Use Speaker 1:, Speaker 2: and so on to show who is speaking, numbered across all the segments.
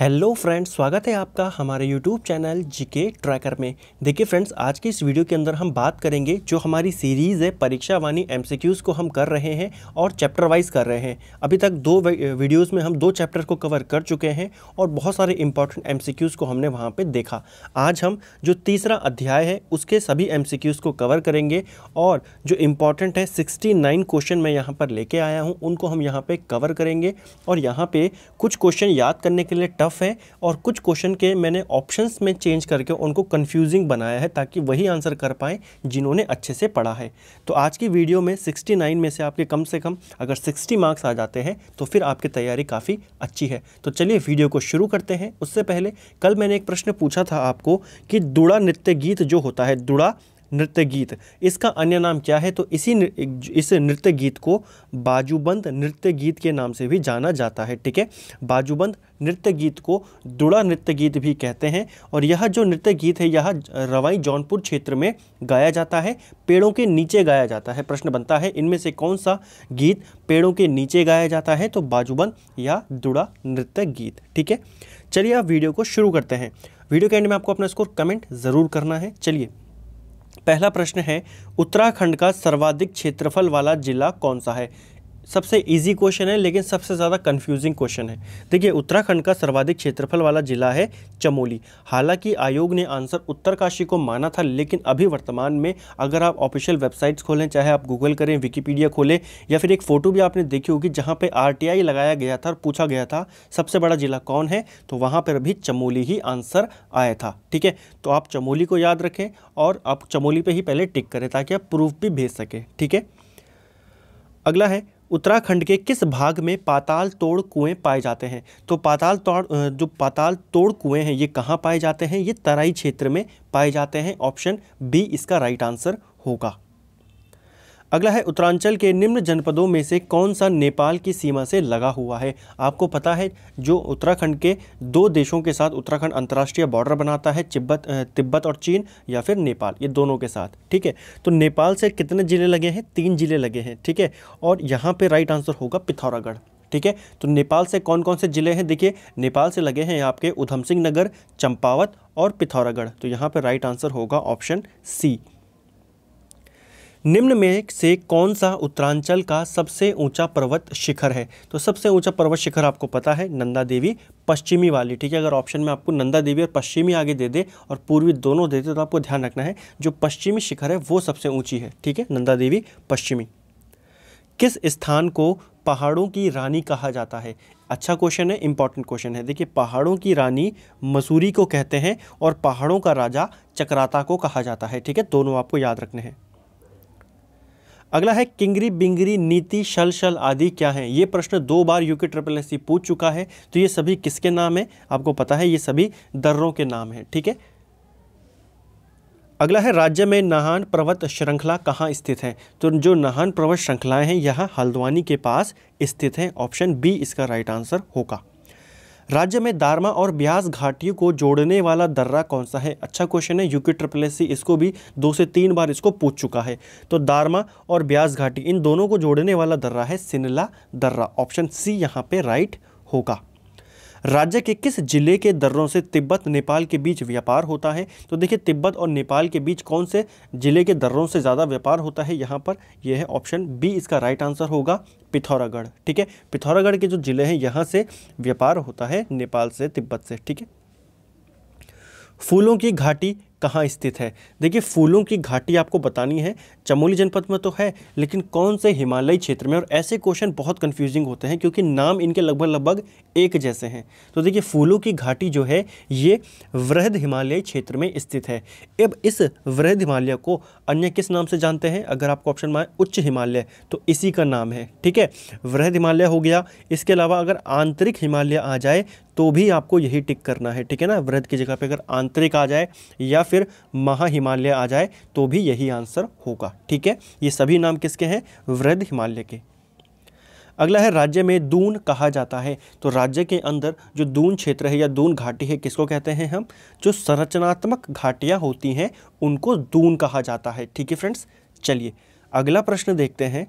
Speaker 1: hello friends स्वागत है आपका हमारे यूट्यूब चैनल जीके ट्रैकर में देखिए फ्रेंड्स आज की इस वीडियो के अंदर हम बात करेंगे जो हमारी सीरीज़ है परीक्षा वाणी एमसीक्यूज़ को हम कर रहे हैं और चैप्टर वाइज कर रहे हैं अभी तक दो वीडियोस में हम दो चैप्टर को कवर कर चुके हैं और बहुत सारे इंपॉर्टेंट एम को हमने वहाँ पर देखा आज हम जो तीसरा अध्याय है उसके सभी एम को कवर करेंगे और जो इम्पॉर्टेंट है सिक्सटी क्वेश्चन मैं यहाँ पर लेके आया हूँ उनको हम यहाँ पर कवर करेंगे और यहाँ पर कुछ क्वेश्चन याद करने के लिए टफ टफ़ है और कुछ क्वेश्चन के मैंने ऑप्शंस में चेंज करके उनको कंफ्यूजिंग बनाया है ताकि वही आंसर कर पाएँ जिन्होंने अच्छे से पढ़ा है तो आज की वीडियो में 69 में से आपके कम से कम अगर 60 मार्क्स आ जाते हैं तो फिर आपकी तैयारी काफ़ी अच्छी है तो चलिए वीडियो को शुरू करते हैं उससे पहले कल मैंने एक प्रश्न पूछा था आपको कि दुड़ा नृत्य गीत जो होता है दुड़ा नृत्य गीत इसका अन्य नाम क्या है तो इसी इस नृत्य गीत को बाजूबंद नृत्य गीत के नाम से भी जाना जाता है ठीक है बाजूबंद नृत्य गीत को दुड़ा नृत्य गीत भी कहते हैं और यह जो नृत्य गीत है यह रवाई जौनपुर क्षेत्र में गाया जाता है पेड़ों के नीचे गाया जाता है प्रश्न बनता है इनमें से कौन सा गीत पेड़ों के नीचे गाया जाता है तो बाजूबंद या दुड़ा नृत्य गीत ठीक है चलिए आप वीडियो को शुरू करते हैं वीडियो के एंड में आपको अपना स्कोर कमेंट ज़रूर करना है चलिए पहला प्रश्न है उत्तराखंड का सर्वाधिक क्षेत्रफल वाला जिला कौन सा है सबसे इजी क्वेश्चन है लेकिन सबसे ज़्यादा कन्फ्यूजिंग क्वेश्चन है देखिए उत्तराखंड का सर्वाधिक क्षेत्रफल वाला जिला है चमोली हालांकि आयोग ने आंसर उत्तरकाशी को माना था लेकिन अभी वर्तमान में अगर आप ऑफिशियल वेबसाइट्स खोलें चाहे आप गूगल करें विकीपीडिया खोलें या फिर एक फ़ोटो भी आपने देखी होगी जहाँ पर आर लगाया गया था और पूछा गया था सबसे बड़ा जिला कौन है तो वहाँ पर भी चमोली ही आंसर आया था ठीक है तो आप चमोली को याद रखें और आप चमोली पर ही पहले टिक करें ताकि आप प्रूफ भी भेज सकें ठीक है अगला है उत्तराखंड के किस भाग में पाताल तोड़ कुएं पाए जाते हैं तो पाताल तोड़ जो पाताल तोड़ कुएं हैं ये कहाँ पाए जाते हैं ये तराई क्षेत्र में पाए जाते हैं ऑप्शन बी इसका राइट आंसर होगा अगला है उत्तरांचल के निम्न जनपदों में से कौन सा नेपाल की सीमा से लगा हुआ है आपको पता है जो उत्तराखंड के दो देशों के साथ उत्तराखंड अंतर्राष्ट्रीय बॉर्डर बनाता है तिब्बत तिब्बत और चीन या फिर नेपाल ये दोनों के साथ ठीक है तो नेपाल से कितने ज़िले लगे हैं तीन ज़िले लगे हैं ठीक है और यहाँ पर राइट आंसर होगा पिथौरागढ़ ठीक है तो नेपाल से कौन कौन से ज़िले हैं देखिए नेपाल से लगे हैं आपके उधम सिंह नगर चंपावत और पिथौरागढ़ तो यहाँ पर राइट आंसर होगा ऑप्शन सी निम्न में से कौन सा उत्तरांचल का सबसे ऊंचा पर्वत शिखर है तो सबसे ऊंचा पर्वत शिखर आपको पता है नंदा देवी पश्चिमी वाली ठीक है अगर ऑप्शन में आपको नंदा देवी और पश्चिमी आगे दे दे और पूर्वी दोनों दे दे तो आपको ध्यान रखना है जो पश्चिमी शिखर है वो सबसे ऊंची है ठीक है नंदा देवी पश्चिमी किस स्थान को पहाड़ों की रानी कहा जाता है अच्छा क्वेश्चन है इंपॉर्टेंट क्वेश्चन है देखिए पहाड़ों की रानी मसूरी को कहते हैं और पहाड़ों का राजा चक्राता को कहा जाता है ठीक है दोनों आपको याद रखने हैं अगला है किंगरी बिंगरी नीति शल शल आदि क्या है ये प्रश्न दो बार यूके ट्रिपल एस सी पूछ चुका है तो ये सभी किसके नाम है आपको पता है ये सभी दर्रों के नाम है ठीक है अगला है राज्य में नाहन पर्वत श्रृंखला कहाँ स्थित है तो जो नाहन पर्वत श्रृंखलाएं हैं यह हल्द्वानी के पास स्थित है ऑप्शन बी इसका राइट आंसर होगा राज्य में दारमा और ब्यास घाटियों को जोड़ने वाला दर्रा कौन सा है अच्छा क्वेश्चन है यूके ट्रिपल एस इसको भी दो से तीन बार इसको पूछ चुका है तो दारमा और ब्यास घाटी इन दोनों को जोड़ने वाला दर्रा है सिनला दर्रा ऑप्शन सी यहाँ पे राइट होगा राज्य के किस जिले के दर्रों से तिब्बत नेपाल के बीच व्यापार होता है तो देखिए तिब्बत और नेपाल के बीच कौन से जिले के दर्रों से ज़्यादा व्यापार होता है यहाँ पर यह है ऑप्शन बी इसका राइट आंसर होगा पिथौरागढ़ ठीक है पिथौरागढ़ के जो जिले हैं यहाँ से व्यापार होता है नेपाल से तिब्बत से ठीक है फूलों की घाटी कहाँ स्थित है देखिए फूलों की घाटी आपको बतानी है चमोली जनपद में तो है लेकिन कौन से हिमालयी क्षेत्र में और ऐसे क्वेश्चन बहुत कन्फ्यूजिंग होते हैं क्योंकि नाम इनके लगभग लगभग एक जैसे हैं तो देखिए फूलों की घाटी जो है ये वृहद हिमालयी क्षेत्र में स्थित है अब इस वृहद हिमालय को अन्य किस नाम से जानते हैं अगर आपको ऑप्शन माए उच्च हिमालय तो इसी का नाम है ठीक है वृहद हिमालय हो गया इसके अलावा अगर आंतरिक हिमालय आ जाए तो भी आपको यही टिक करना है ठीक है ना वृहद की जगह पे अगर आंतरिक आ जाए या फिर महा हिमालय आ जाए तो भी यही आंसर होगा ठीक है ये सभी नाम किसके हैं वृद्ध हिमालय के अगला है राज्य में दून कहा जाता है तो राज्य के अंदर जो दून क्षेत्र है या दून घाटी है किसको कहते हैं हम जो संरचनात्मक घाटियाँ होती हैं उनको दून कहा जाता है ठीक है फ्रेंड्स चलिए अगला प्रश्न देखते हैं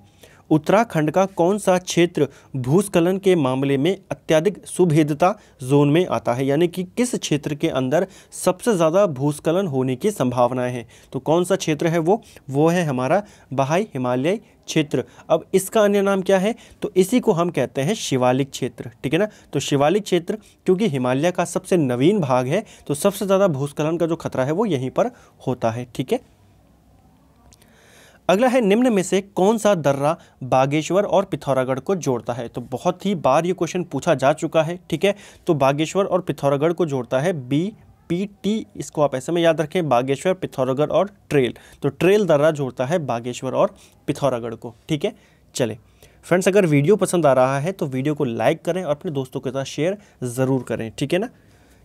Speaker 1: उत्तराखंड का कौन सा क्षेत्र भूस्खलन के मामले में अत्यधिक सुभेदता जोन में आता है यानी कि किस क्षेत्र के अंदर सबसे ज़्यादा भूस्खलन होने की संभावनाएं हैं तो कौन सा क्षेत्र है वो वो है हमारा बहाई हिमालयी क्षेत्र अब इसका अन्य नाम क्या है तो इसी को हम कहते हैं शिवालिक क्षेत्र ठीक है ना तो शिवालिक क्षेत्र क्योंकि हिमालय का सबसे नवीन भाग है तो सबसे ज़्यादा भूस्खलन का जो खतरा है वो यहीं पर होता है ठीक है अगला है निम्न में से कौन सा दर्रा बागेश्वर और पिथौरागढ़ को जोड़ता है तो बहुत ही बार ये क्वेश्चन पूछा जा चुका है ठीक है तो बागेश्वर और पिथौरागढ़ को जोड़ता है बी पी टी इसको आप ऐसे में याद रखें बागेश्वर पिथौरागढ़ और ट्रेल तो ट्रेल दर्रा जोड़ता है बागेश्वर और पिथौरागढ़ को ठीक है चले फ्रेंड्स अगर वीडियो पसंद आ रहा है तो वीडियो को लाइक करें और अपने दोस्तों के साथ शेयर ज़रूर करें ठीक है ना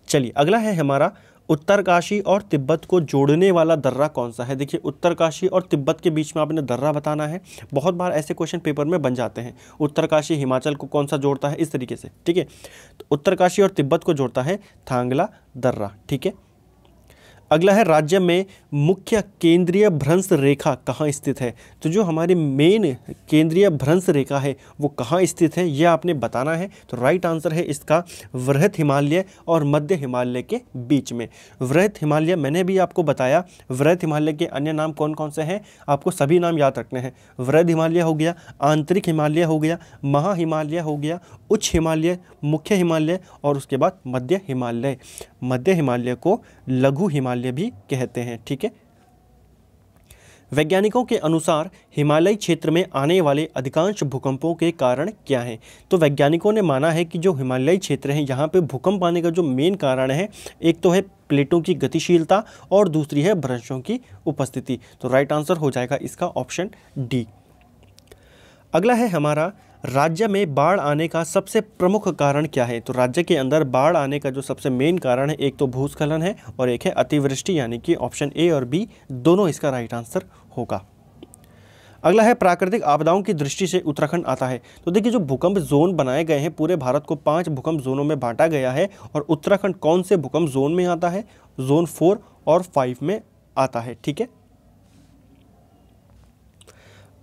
Speaker 1: चलिए अगला है हमारा उत्तरकाशी और तिब्बत को जोड़ने वाला दर्रा कौन सा है देखिए उत्तरकाशी और तिब्बत के बीच में आपने दर्रा बताना है बहुत बार ऐसे क्वेश्चन पेपर में बन जाते हैं उत्तरकाशी हिमाचल को कौन सा जोड़ता है इस तरीके से ठीक है तो उत्तरकाशी और तिब्बत को जोड़ता है थांगला दर्रा ठीक है अगला है राज्य में मुख्य केंद्रीय भ्रंश रेखा कहाँ स्थित है तो जो हमारी मेन केंद्रीय भ्रंश रेखा है वो कहाँ स्थित है यह आपने बताना है तो राइट आंसर है इसका वृहत हिमालय और मध्य हिमालय के बीच में वृहत हिमालय मैंने भी आपको बताया वृहत हिमालय के अन्य नाम कौन कौन से हैं आपको सभी नाम याद रखने हैं वृहद हिमालय हो गया आंतरिक हिमालय हो गया महा हिमालय हो गया उच्च हिमालय मुख्य हिमालय और उसके बाद मध्य हिमालय मध्य हिमालय को लघु हिमालय भी कहते हैं ठीक है वैज्ञानिकों के अनुसार हिमालयी क्षेत्र में आने वाले अधिकांश भूकंपों के कारण क्या हैं तो वैज्ञानिकों ने माना है कि जो हिमालयी क्षेत्र हैं यहाँ पे भूकंप आने का जो मेन कारण है एक तो है प्लेटों की गतिशीलता और दूसरी है भ्रंशों की उपस्थिति तो राइट आंसर हो जाएगा इसका ऑप्शन डी अगला है हमारा राज्य में बाढ़ आने का सबसे प्रमुख कारण क्या है तो राज्य के अंदर बाढ़ आने का जो सबसे मेन कारण है एक तो भूस्खलन है और एक है अतिवृष्टि यानी कि ऑप्शन ए और बी दोनों इसका राइट आंसर होगा अगला है प्राकृतिक आपदाओं की दृष्टि से उत्तराखंड आता है तो देखिए जो भूकंप जोन बनाए गए हैं पूरे भारत को पांच भूकंप जोनों में बांटा गया है और उत्तराखंड कौन से भूकंप जोन में आता है जोन फोर और फाइव में आता है ठीक है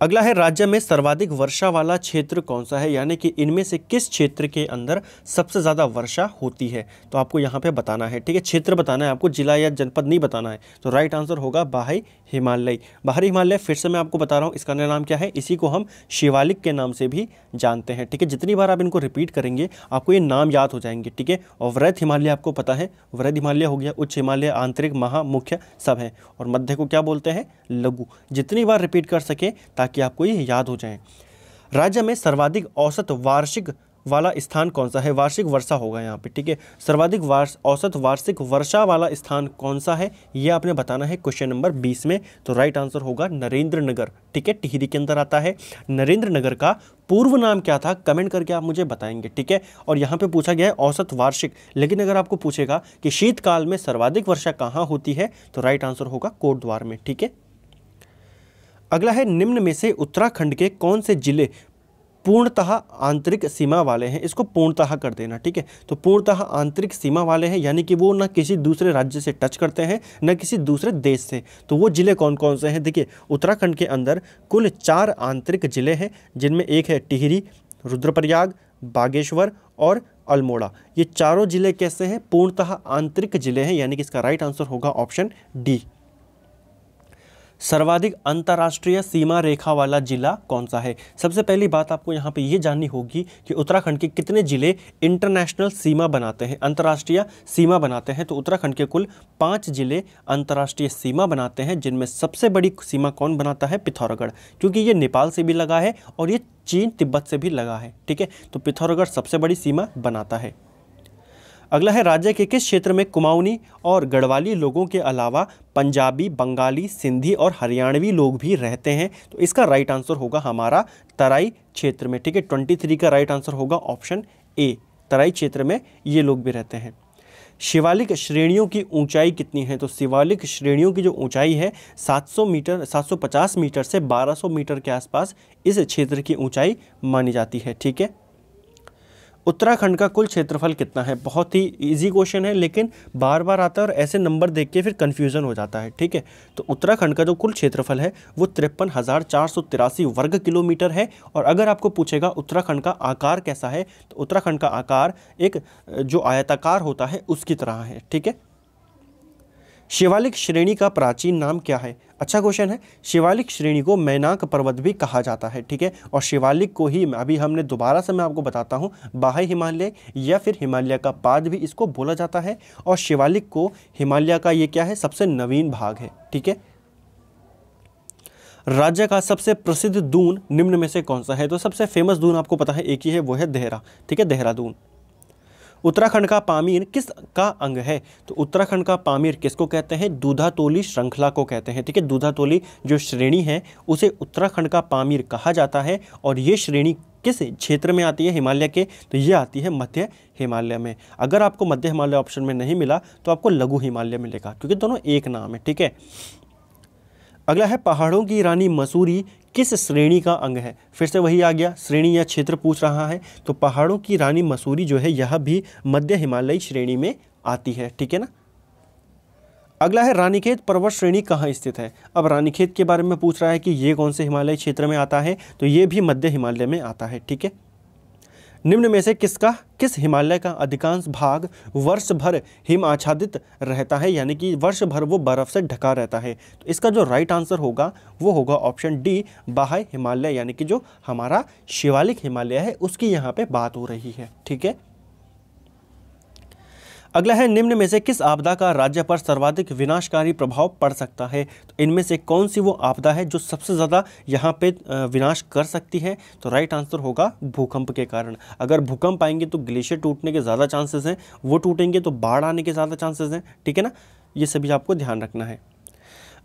Speaker 1: अगला है राज्य में सर्वाधिक वर्षा वाला क्षेत्र कौन सा है यानी कि इनमें से किस क्षेत्र के अंदर सबसे ज़्यादा वर्षा होती है तो आपको यहाँ पे बताना है ठीक है क्षेत्र बताना है आपको जिला या जनपद नहीं बताना है तो राइट आंसर होगा बाहरी हिमालय बाहरी हिमालय फिर से मैं आपको बता रहा हूँ इसका नाम क्या है इसी को हम शिवालिक के नाम से भी जानते हैं ठीक है जितनी बार आप इनको रिपीट करेंगे आपको ये नाम याद हो जाएंगे ठीक है और वृद्ध हिमालय आपको पता है वृद्ध हिमालय हो गया उच्च हिमालय आंतरिक महामुख्य सब है और मध्य को क्या बोलते हैं लघु जितनी बार रिपीट कर सके ताकि ताकि आपको ये याद हो जाए राज्य में सर्वाधिक औसत वार्षिक वाला स्थान कौन सा है वार्षिक वर्षा होगा यहाँ पे ठीक है सर्वाधिक वार्ष औसत वार्षिक वर्षा वाला स्थान कौन सा है ये आपने बताना है क्वेश्चन नंबर 20 में तो राइट आंसर होगा नरेंद्र नगर ठीक है टिहरी के अंदर आता है नरेंद्र नगर का पूर्व नाम क्या था कमेंट करके आप मुझे बताएंगे ठीक है और यहाँ पे पूछा गया है औसत वार्षिक लेकिन अगर आपको पूछेगा कि शीतकाल में सर्वाधिक वर्षा कहाँ होती है तो राइट आंसर होगा कोटद्वार में ठीक है अगला है निम्न में से उत्तराखंड के कौन से जिले पूर्णतः आंतरिक सीमा वाले हैं इसको पूर्णतः कर देना ठीक है तो पूर्णतः आंतरिक सीमा वाले हैं यानी कि वो ना किसी दूसरे राज्य से टच करते हैं ना किसी दूसरे देश से तो वो ज़िले कौन कौन से हैं देखिए उत्तराखंड के अंदर कुल चार आंतरिक ज़िले हैं जिनमें एक है टिहरी रुद्रप्रयाग बागेश्वर और अल्मोड़ा ये चारों ज़िले कैसे हैं पूर्णतः आंतरिक ज़िले हैं यानी कि इसका राइट आंसर होगा ऑप्शन डी सर्वाधिक अंतर्राष्ट्रीय सीमा रेखा वाला जिला कौन सा है सबसे पहली बात आपको यहाँ पे ये जाननी होगी कि उत्तराखंड के कितने जिले इंटरनेशनल सीमा बनाते हैं अंतर्राष्ट्रीय सीमा बनाते हैं तो उत्तराखंड के कुल पाँच जिले अंतर्राष्ट्रीय सीमा बनाते हैं जिनमें सबसे बड़ी सीमा कौन बनाता है पिथौरागढ़ क्योंकि ये नेपाल से भी लगा है और ये चीन तिब्बत से भी लगा है ठीक है तो पिथौरागढ़ सबसे बड़ी सीमा बनाता है अगला है राज्य के किस क्षेत्र में कुमाऊनी और गढ़वाली लोगों के अलावा पंजाबी बंगाली सिंधी और हरियाणवी लोग भी रहते हैं तो इसका राइट आंसर होगा हमारा तराई क्षेत्र में ठीक है ट्वेंटी थ्री का राइट आंसर होगा ऑप्शन ए तराई क्षेत्र में ये लोग भी रहते हैं शिवालिक श्रेणियों की ऊंचाई कितनी है तो शिवालिक श्रेणियों की जो ऊंचाई है 700 मीटर 750 मीटर से 1200 मीटर के आसपास इस क्षेत्र की ऊंचाई मानी जाती है ठीक है उत्तराखंड का कुल क्षेत्रफल कितना है बहुत ही इजी क्वेश्चन है लेकिन बार बार आता है और ऐसे नंबर देख के फिर कन्फ्यूज़न हो जाता है ठीक है तो उत्तराखंड का जो कुल क्षेत्रफल है वो तिरपन हज़ार चार सौ तिरासी वर्ग किलोमीटर है और अगर आपको पूछेगा उत्तराखंड का आकार कैसा है तो उत्तराखंड का आकार एक जो आयताकार होता है उसकी तरह है ठीक है शिवालिक श्रेणी का प्राचीन नाम क्या है अच्छा क्वेश्चन है शिवालिक श्रेणी को मैनाक पर्वत भी कहा जाता है ठीक है और शिवालिक को ही अभी हमने दोबारा से मैं आपको बताता हूँ बाह्य हिमालय या फिर हिमालय का पाद भी इसको बोला जाता है और शिवालिक को हिमालय का ये क्या है सबसे नवीन भाग है ठीक है राज्य का सबसे प्रसिद्ध दून निम्न में से कौन सा है तो सबसे फेमस दून आपको पता है एक ही है वो है देहरा ठीक है देहरादून उत्तराखंड का पामीर किस का अंग है तो उत्तराखंड का पामीर किसको कहते हैं दूधातोली श्रृंखला को कहते हैं ठीक है दूधातोली जो श्रेणी है उसे उत्तराखंड का पामीर कहा जाता है और ये श्रेणी किस क्षेत्र में आती है हिमालय के तो ये आती है मध्य हिमालय में अगर आपको मध्य हिमालय ऑप्शन में नहीं मिला तो आपको लघु हिमालय मिलेगा क्योंकि दोनों एक नाम है ठीक है अगला है पहाड़ों की रानी मसूरी किस श्रेणी का अंग है फिर से वही आ गया श्रेणी या क्षेत्र पूछ रहा है तो पहाड़ों की रानी मसूरी जो है यह भी मध्य हिमालयी श्रेणी में आती है ठीक है ना अगला है रानीखेत पर्वत श्रेणी कहाँ स्थित है अब रानीखेत के बारे में पूछ रहा है कि ये कौन से हिमालय क्षेत्र में आता है तो ये भी मध्य हिमालय में आता है ठीक है निम्न में से किसका किस हिमालय का अधिकांश भाग वर्ष भर हिम आच्छादित रहता है यानी कि वर्ष भर वो बर्फ़ से ढका रहता है तो इसका जो राइट आंसर होगा वो होगा ऑप्शन डी बाह्य हिमालय यानी कि जो हमारा शिवालिक हिमालय है उसकी यहाँ पे बात हो रही है ठीक है अगला है निम्न में से किस आपदा का राज्य पर सर्वाधिक विनाशकारी प्रभाव पड़ सकता है तो इनमें से कौन सी वो आपदा है जो सबसे ज़्यादा यहाँ पे विनाश कर सकती है तो राइट आंसर होगा भूकंप के कारण अगर भूकंप आएंगे तो ग्लेशियर टूटने के ज़्यादा चांसेस हैं वो टूटेंगे तो बाढ़ आने के ज़्यादा चांसेस हैं ठीक है ना ये सभी आपको ध्यान रखना है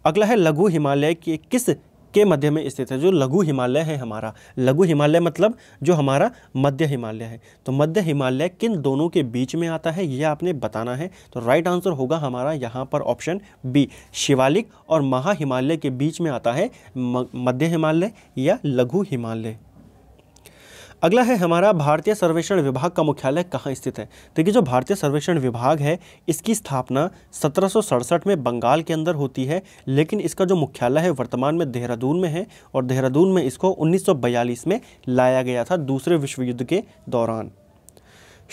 Speaker 1: अगला है लघु हिमालय के किस के मध्य में स्थित है जो लघु हिमालय है हमारा लघु हिमालय मतलब जो हमारा मध्य हिमालय है तो मध्य हिमालय किन दोनों के बीच में आता है यह आपने बताना है तो राइट आंसर होगा हमारा यहाँ पर ऑप्शन बी शिवालिक और महा हिमालय के बीच में आता है मध्य हिमालय या लघु हिमालय अगला है हमारा भारतीय सर्वेक्षण विभाग का मुख्यालय कहाँ स्थित है देखिए जो भारतीय सर्वेक्षण विभाग है इसकी स्थापना सत्रह में बंगाल के अंदर होती है लेकिन इसका जो मुख्यालय है वर्तमान में देहरादून में है और देहरादून में इसको 1942 में लाया गया था दूसरे विश्व युद्ध के दौरान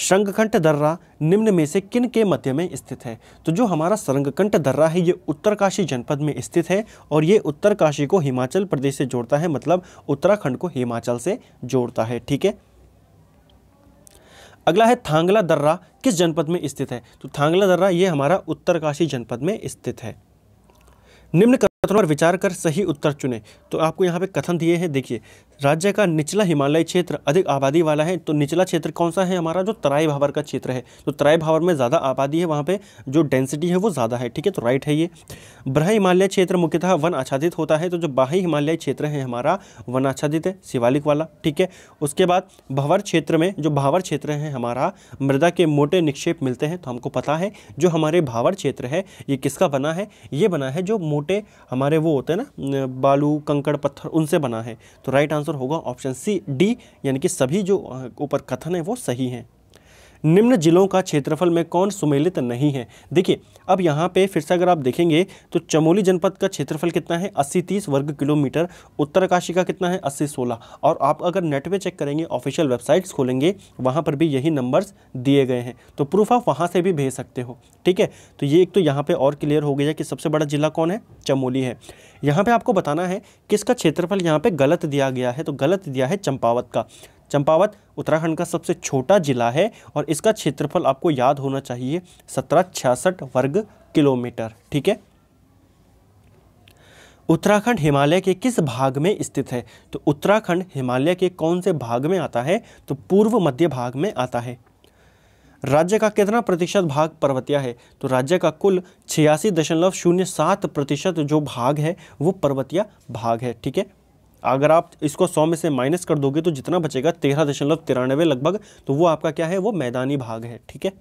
Speaker 1: श्रृंगखंड दर्रा निम्न में से किन के मध्य में स्थित है तो जो हमारा श्रृंगकंठ दर्रा है ये उत्तरकाशी जनपद में स्थित है और ये उत्तरकाशी को हिमाचल प्रदेश से जोड़ता है मतलब उत्तराखंड को हिमाचल से जोड़ता है ठीक है अगला है थांगला दर्रा किस जनपद में स्थित है तो थांगला दर्रा ये हमारा उत्तरकाशी जनपद में स्थित है निम्न कथनों पर विचार कर सही उत्तर चुने तो आपको यहाँ पे कथन दिए हैं देखिए राज्य का निचला हिमालय क्षेत्र अधिक आबादी वाला है तो निचला क्षेत्र कौन सा है हमारा जो तराई भावर का क्षेत्र है तो तराई भावर में ज़्यादा आबादी है वहाँ पे जो डेंसिटी है वो ज़्यादा है ठीक है तो राइट है ये ब्रह हिमालय क्षेत्र मुख्यतः वन आच्छादित होता है तो जो बाह्य हिमालय क्षेत्र है हमारा वन आच्छादित है शिवालिक वाला ठीक है उसके बाद भवर क्षेत्र में जो भावर क्षेत्र है हमारा मृदा के मोटे निक्षेप मिलते हैं तो हमको पता है जो हमारे भावर क्षेत्र है ये किसका बना है ये बना है जो मोटे हमारे वो होते हैं ना बालू कंकड़ पत्थर उनसे बना है तो राइट आंसर होगा ऑप्शन सी डी यानी कि सभी जो ऊपर कथन है वो सही हैं निम्न जिलों का क्षेत्रफल में कौन सुमेलित नहीं है देखिए अब यहाँ पे फिर से अगर आप देखेंगे तो चमोली जनपद का क्षेत्रफल कितना है अस्सी तीस वर्ग किलोमीटर उत्तरकाशी का कितना है अस्सी सोलह और आप अगर नेट पे चेक करेंगे ऑफिशियल वेबसाइट्स खोलेंगे वहाँ पर भी यही नंबर्स दिए गए हैं तो प्रूफ आप वहाँ से भी भेज सकते हो ठीक है तो ये एक तो यहाँ पर और क्लियर हो गया कि सबसे बड़ा जिला कौन है चमोली है यहाँ पर आपको बताना है किसका क्षेत्रफल यहाँ पर गलत दिया गया है तो गलत दिया है चंपावत का चंपावत उत्तराखंड का सबसे छोटा जिला है और इसका क्षेत्रफल आपको याद होना चाहिए सत्रह छियासठ वर्ग किलोमीटर ठीक है उत्तराखंड हिमालय के किस भाग में स्थित है तो उत्तराखंड हिमालय के कौन से भाग में आता है तो पूर्व मध्य भाग में आता है राज्य का कितना प्रतिशत भाग पर्वतीय है तो राज्य का कुल छियासी दशमलव शून्य सात प्रतिशत जो भाग है वो पर्वतीय भाग है ठीक है अगर आप इसको सौ में से माइनस कर दोगे तो जितना बचेगा तेरह दशमलव तिरानवे लगभग तो वो आपका क्या है वो मैदानी भाग है ठीक है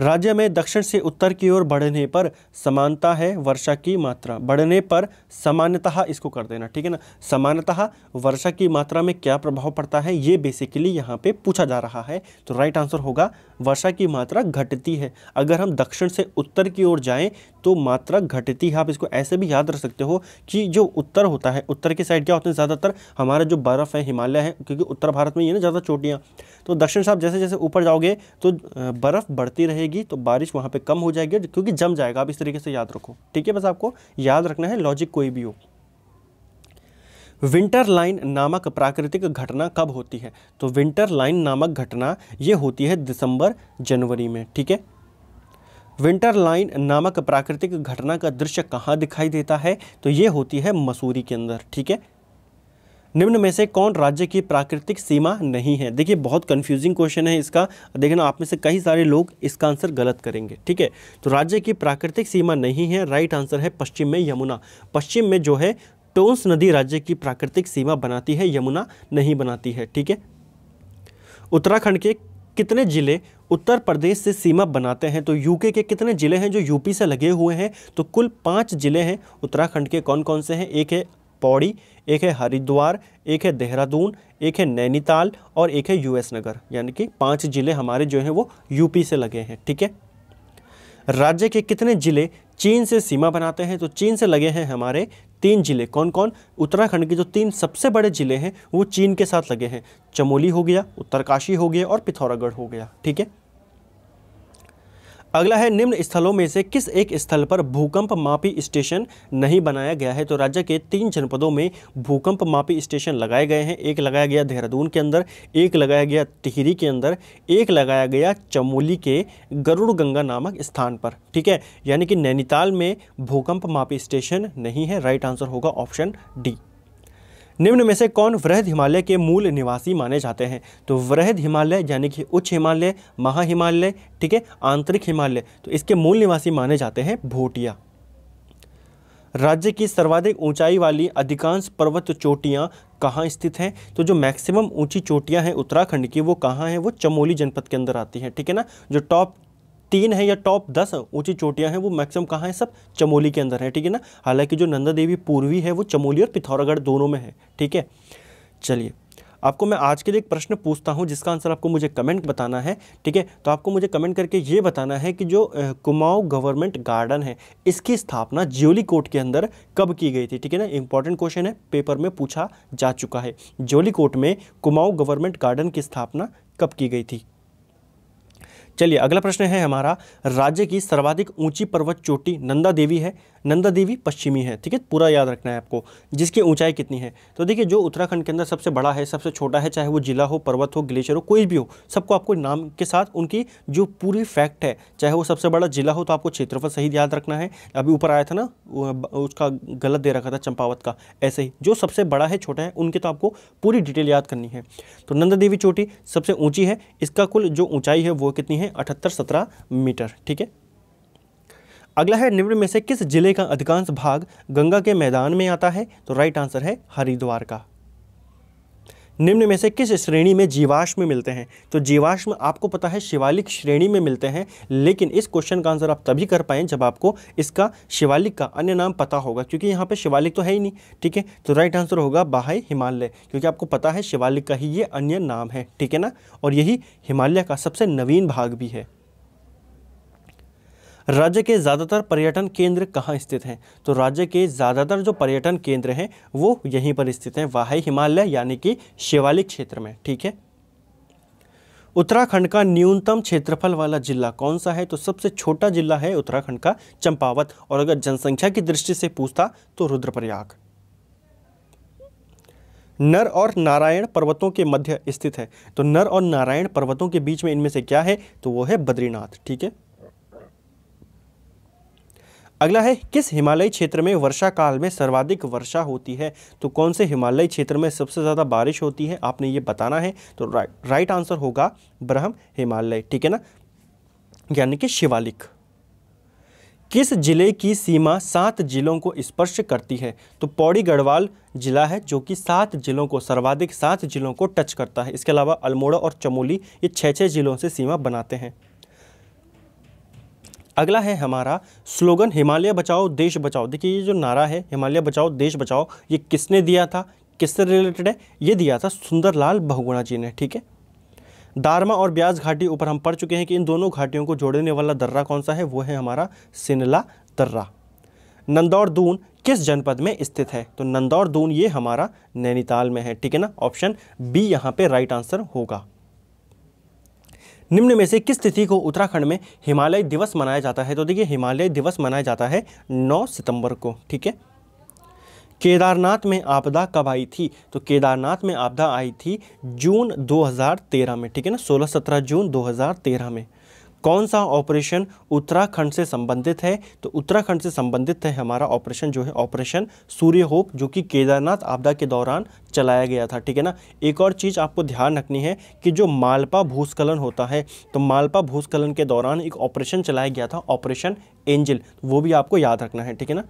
Speaker 1: राज्य में दक्षिण से उत्तर की ओर बढ़ने पर समानता है वर्षा की मात्रा बढ़ने पर सामान्यतः इसको कर देना ठीक है ना सामान्यतः वर्षा की मात्रा में क्या प्रभाव पड़ता है ये बेसिकली यहाँ पे पूछा जा रहा है तो राइट आंसर होगा वर्षा की मात्रा घटती है अगर हम दक्षिण से उत्तर की ओर जाएं तो मात्रा घटती है आप इसको ऐसे भी याद रख सकते हो कि जो उत्तर होता है उत्तर की साइड क्या होते हैं ज़्यादातर हमारा जो बर्फ़ है हिमालय है क्योंकि उत्तर भारत में ये ना ज़्यादा चोटियाँ तो दक्षिण से जैसे जैसे ऊपर जाओगे तो बर्फ़ बढ़ती रहेगी आएगी तो बारिश वहाँ पे कम हो जाएगी क्योंकि जम जाएगा आप इस तरीके से याद रखो ठीक है बस आपको याद रखना है लॉजिक कोई भी हो विंटर लाइन नामक प्राकृतिक घटना कब होती है तो विंटर लाइन नामक घटना ये होती है दिसंबर जनवरी में ठीक है विंटर लाइन नामक प्राकृतिक घटना का दृश्य कहाँ दिखाई देता है तो ये होती है मसूरी के अंदर ठीक है निम्न में से कौन राज्य की प्राकृतिक सीमा नहीं है देखिए बहुत कंफ्यूजिंग क्वेश्चन है इसका देखना आप में से कई सारे लोग इसका आंसर गलत करेंगे ठीक है तो राज्य की प्राकृतिक सीमा नहीं है राइट आंसर है पश्चिम में यमुना पश्चिम में जो है टोंस नदी राज्य की प्राकृतिक सीमा बनाती है यमुना नहीं बनाती है ठीक है उत्तराखंड के कितने जिले उत्तर प्रदेश से सीमा बनाते हैं तो यूके के कितने जिले हैं जो यूपी से लगे हुए हैं तो कुल पांच जिले हैं उत्तराखंड के कौन कौन से हैं एक है पौड़ी एक है हरिद्वार एक है देहरादून एक है नैनीताल और एक है यूएस नगर यानी कि पांच जिले हमारे जो हैं वो यूपी से लगे हैं ठीक है राज्य के कितने जिले चीन से सीमा बनाते हैं तो चीन से लगे हैं हमारे तीन जिले कौन कौन उत्तराखंड के जो तीन सबसे बड़े जिले हैं वो चीन के साथ लगे हैं चमोली हो गया उत्तरकाशी हो गया और पिथौरागढ़ हो गया ठीक है अगला है निम्न स्थलों में से किस एक स्थल पर भूकंप मापी स्टेशन नहीं बनाया गया है तो राज्य के तीन जनपदों में भूकंप मापी स्टेशन लगाए गए हैं एक लगाया गया देहरादून के अंदर एक लगाया गया टिहरी के अंदर एक लगाया गया चमोली के गरुड़ गंगा नामक स्थान पर ठीक है यानी कि नैनीताल में भूकंप मापी स्टेशन नहीं है राइट आंसर होगा ऑप्शन डी निम्न में से कौन वृहद हिमालय के मूल निवासी माने जाते हैं तो वृहद हिमालय यानी कि उच्च हिमालय महा हिमालय ठीक है आंतरिक हिमालय तो इसके मूल निवासी माने जाते हैं भोटिया राज्य की सर्वाधिक ऊंचाई वाली अधिकांश पर्वत चोटियां कहाँ स्थित हैं तो जो मैक्सिमम ऊंची चोटियां हैं उत्तराखंड की वो कहाँ हैं वो चमोली जनपद के अंदर आती हैं ठीक है ना जो टॉप तीन है या टॉप दस ऊंची चोटियां हैं वो मैक्सिमम कहाँ हैं सब चमोली के अंदर है ठीक है ना हालांकि जो नंदा देवी पूर्वी है वो चमोली और पिथौरागढ़ दोनों में है ठीक है चलिए आपको मैं आज के लिए एक प्रश्न पूछता हूँ जिसका आंसर आपको मुझे कमेंट बताना है ठीक है तो आपको मुझे कमेंट करके ये बताना है कि जो कुमाऊँ गवर्नमेंट गार्डन है इसकी स्थापना ज्योली कोट के अंदर कब की गई थी ठीक है ना इंपॉर्टेंट क्वेश्चन है पेपर में पूछा जा चुका है ज्योली कोट में कुमाऊँ गवर्नमेंट गार्डन की स्थापना कब की गई थी चलिए अगला प्रश्न है हमारा राज्य की सर्वाधिक ऊंची पर्वत चोटी नंदा देवी है नंदा देवी पश्चिमी है ठीक है पूरा याद रखना है आपको जिसकी ऊंचाई कितनी है तो देखिए जो उत्तराखंड के अंदर सबसे बड़ा है सबसे छोटा है चाहे वो जिला हो पर्वत हो ग्लेशियर हो कोई भी हो सबको आपको नाम के साथ उनकी जो पूरी फैक्ट है चाहे वो सबसे बड़ा जिला हो तो आपको क्षेत्रफल सही याद रखना है अभी ऊपर आया था ना उसका गलत दे रखा था चंपावत का ऐसे ही जो सबसे बड़ा है छोटा है उनके तो आपको पूरी डिटेल याद करनी है तो नंदा देवी चोटी सबसे ऊँची है इसका कुल जो ऊँचाई है वो कितनी है अठहत्तर सत्रह मीटर ठीक है अगला है निम्न में से किस जिले का अधिकांश भाग गंगा के मैदान में आता है तो राइट आंसर है हरिद्वार का निम्न में से किस श्रेणी में जीवाश्म मिलते हैं तो जीवाश्म आपको पता है शिवालिक श्रेणी में मिलते हैं लेकिन इस क्वेश्चन का आंसर आप तभी कर पाएं जब आपको इसका शिवालिक का अन्य नाम पता होगा क्योंकि यहाँ पे शिवालिक तो है ही नहीं ठीक है तो राइट आंसर होगा बाहे हिमालय क्योंकि आपको पता है शिवालिक का ही ये अन्य नाम है ठीक है ना और यही हिमालय का सबसे नवीन भाग भी है राज्य के ज़्यादातर पर्यटन केंद्र कहाँ स्थित हैं तो राज्य के ज़्यादातर जो पर्यटन केंद्र हैं वो यहीं पर स्थित हैं वाह हिमालय यानी कि शिवालिक क्षेत्र में ठीक है उत्तराखंड का न्यूनतम क्षेत्रफल वाला जिला कौन सा है तो सबसे छोटा जिला है उत्तराखंड का चंपावत और अगर जनसंख्या की दृष्टि से पूछता तो रुद्रप्रयाग नर और नारायण पर्वतों के मध्य स्थित है तो नर और नारायण पर्वतों के बीच में इनमें से क्या है तो वो है बद्रीनाथ ठीक है अगला है किस हिमालयी क्षेत्र में वर्षा काल में सर्वाधिक वर्षा होती है तो कौन से हिमालयी क्षेत्र में सबसे ज़्यादा बारिश होती है आपने ये बताना है तो राइट राइट आंसर होगा ब्रह्म हिमालय ठीक है ना यानी कि शिवालिक किस जिले की सीमा सात जिलों को स्पर्श करती है तो पौड़ी गढ़वाल जिला है जो कि सात जिलों को सर्वाधिक सात जिलों को टच करता है इसके अलावा अल्मोड़ा और चमोली ये छः छः जिलों से सीमा बनाते हैं अगला है हमारा स्लोगन हिमालय बचाओ देश बचाओ देखिए ये जो नारा है हिमालय बचाओ देश बचाओ ये किसने दिया था किससे रिलेटेड है ये दिया था सुंदरलाल बहुगुणा जी ने ठीक है दारमा और ब्याज घाटी ऊपर हम पढ़ चुके हैं कि इन दोनों घाटियों को जोड़ने वाला दर्रा कौन सा है वो है हमारा सिनला दर्रा नंदौर दून किस जनपद में स्थित है तो नंदौर दून ये हमारा नैनीताल में है ठीक है ना ऑप्शन बी यहाँ पे राइट आंसर होगा निम्न में से किस तिथि को उत्तराखंड में हिमालय दिवस मनाया जाता है तो देखिए हिमालय दिवस मनाया जाता है 9 सितंबर को ठीक है केदारनाथ में आपदा कब आई थी तो केदारनाथ में आपदा आई थी जून 2013 में ठीक है ना 16-17 जून 2013 में कौन सा ऑपरेशन उत्तराखंड से संबंधित है तो उत्तराखंड से संबंधित है हमारा ऑपरेशन जो है ऑपरेशन सूर्य होप जो कि केदारनाथ आपदा के दौरान चलाया गया था ठीक है ना एक और चीज़ आपको ध्यान रखनी है कि जो मालपा भूस्खलन होता है तो मालपा भूस्खलन के दौरान एक ऑपरेशन चलाया गया था ऑपरेशन एंजल वो भी आपको याद रखना है ठीक है ना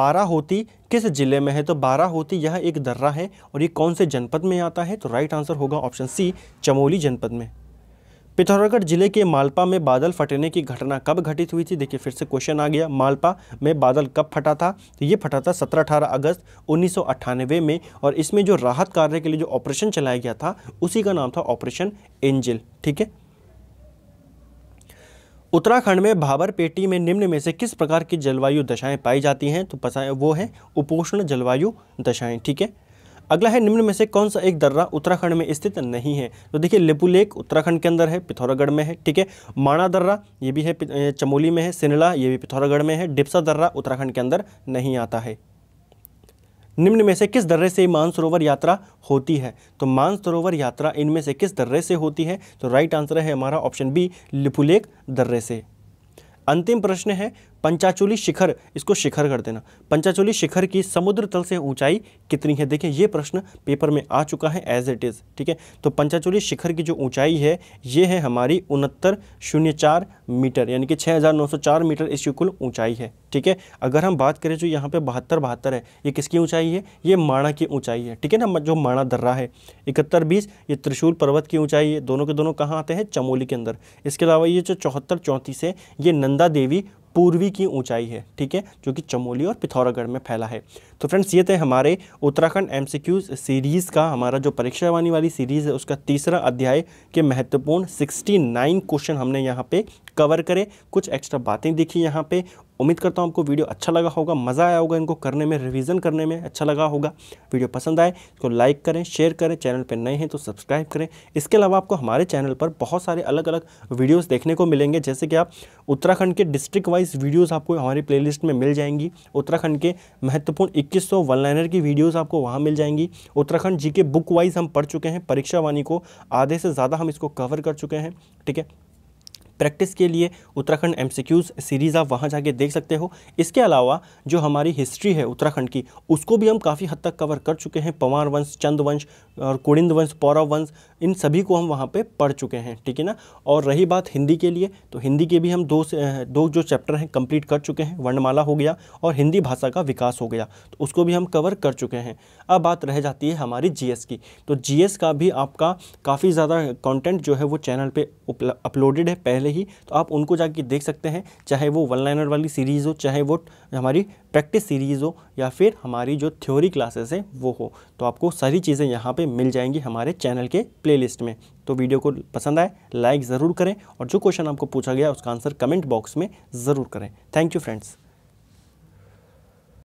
Speaker 1: बारा होती किस जिले में है तो बारा होती यह एक दर्रा है और ये कौन से जनपद में आता है तो राइट आंसर होगा ऑप्शन सी चमोली जनपद में पिथौरागढ़ जिले के मालपा में बादल फटने की घटना कब घटित हुई थी देखिए फिर से क्वेश्चन आ गया मालपा में बादल कब फटा था तो ये फटा था सत्रह अठारह अगस्त उन्नीस में और इसमें जो राहत कार्य के लिए जो ऑपरेशन चलाया गया था उसी का नाम था ऑपरेशन एंजिल ठीक है उत्तराखंड में भाबर पेटी में निम्न में से किस प्रकार की जलवायु दशाएं पाई जाती हैं तो पता है वो है उपोषण जलवायु दशाएं ठीक है अगला है निम्न में से कौन सा एक दर्रा उत्तराखंड में स्थित नहीं है तो देखिए लिपू लेक उत्तराखंड के अंदर है पिथौरागढ़ में है ठीक है माणा दर्रा ये भी है चमोली में है सिनला ये भी पिथौरागढ़ में है डिप्सा दर्रा उत्तराखंड के अंदर नहीं आता है निम्न में से किस दर्रे से मानसरोवर यात्रा होती है तो मानसरोवर यात्रा इनमें से किस दर्रे से होती है तो राइट आंसर है हमारा ऑप्शन बी लिपुलेक दर्रे से अंतिम प्रश्न है पंचाचोली शिखर इसको शिखर कर देना पंचाचोली शिखर की समुद्र तल से ऊंचाई कितनी है देखें ये प्रश्न पेपर में आ चुका है एज इट इज़ ठीक है तो पंचाचोली शिखर की जो ऊंचाई है ये है हमारी उनहत्तर शून्य चार मीटर यानी कि चार मीटर इसकी कुल ऊंचाई है ठीक है अगर हम बात करें जो यहाँ पर बहत्तर बहत्तर है ये किसकी ऊँचाई है ये माणा की ऊंचाई है ठीक है ना जो माणा दर्रा है इकहत्तर बीस ये त्रिशूल पर्वत की ऊँचाई है दोनों के दोनों कहाँ आते हैं चमोली के अंदर इसके अलावा ये जो चौहत्तर चौंतीस है ये नंदा देवी पूर्वी की ऊंचाई है ठीक है जो कि चमोली और पिथौरागढ़ में फैला है तो फ्रेंड्स ये थे हमारे उत्तराखंड एम सीरीज़ का हमारा जो परीक्षा वाली वाली सीरीज़ है उसका तीसरा अध्याय के महत्वपूर्ण 69 क्वेश्चन हमने यहाँ पे कवर करे कुछ एक्स्ट्रा बातें देखी यहाँ पे उम्मीद करता हूँ आपको वीडियो अच्छा लगा होगा मज़ा आया होगा इनको करने में रिवीजन करने में अच्छा लगा होगा वीडियो पसंद आए इसको तो लाइक करें शेयर करें चैनल पर नए हैं तो सब्सक्राइब करें इसके अलावा आपको हमारे चैनल पर बहुत सारे अलग अलग वीडियोस देखने को मिलेंगे जैसे कि आप उत्तराखंड के डिस्ट्रिक्ट वाइज वीडियोज़ आपको हमारी प्लेलिस्ट में मिल जाएंगी उत्तराखंड के महत्वपूर्ण इक्कीस सौ वन लाइनर की वीडियोस आपको वहाँ मिल जाएंगी उत्तराखंड जीके बुक वाइज हम पढ़ चुके हैं परीक्षा वाणी को आधे से ज़्यादा हम इसको कवर कर चुके हैं ठीक है प्रैक्टिस के लिए उत्तराखंड एम सीरीज़ आप वहाँ जाके देख सकते हो इसके अलावा जो हमारी हिस्ट्री है उत्तराखंड की उसको भी हम काफ़ी हद तक कवर कर चुके हैं पवार वंश चंद वंश और कुड़िंद वंश पौरव वंश इन सभी को हम वहाँ पे पढ़ चुके हैं ठीक है ना और रही बात हिंदी के लिए तो हिंदी के भी हम दो से दो जो चैप्टर हैं कंप्लीट कर चुके हैं वर्णमाला हो गया और हिंदी भाषा का विकास हो गया तो उसको भी हम कवर कर चुके हैं अब बात रह जाती है हमारी जीएस की तो जीएस का भी आपका काफ़ी ज़्यादा कंटेंट जो है वो चैनल पे अपलोडेड है पहले पहले ही तो आप उनको जाके देख सकते हैं चाहे वो वन लाइनर वाली सीरीज़ हो चाहे वो हमारी प्रैक्टिस सीरीज़ हो या फिर हमारी जो थ्योरी क्लासेस है वो हो तो आपको सारी चीज़ें यहाँ पे मिल जाएंगी हमारे चैनल के प्लेलिस्ट में तो वीडियो को पसंद आए लाइक ज़रूर करें और जो क्वेश्चन आपको पूछा गया उसका आंसर कमेंट बॉक्स में ज़रूर करें थैंक यू फ्रेंड्स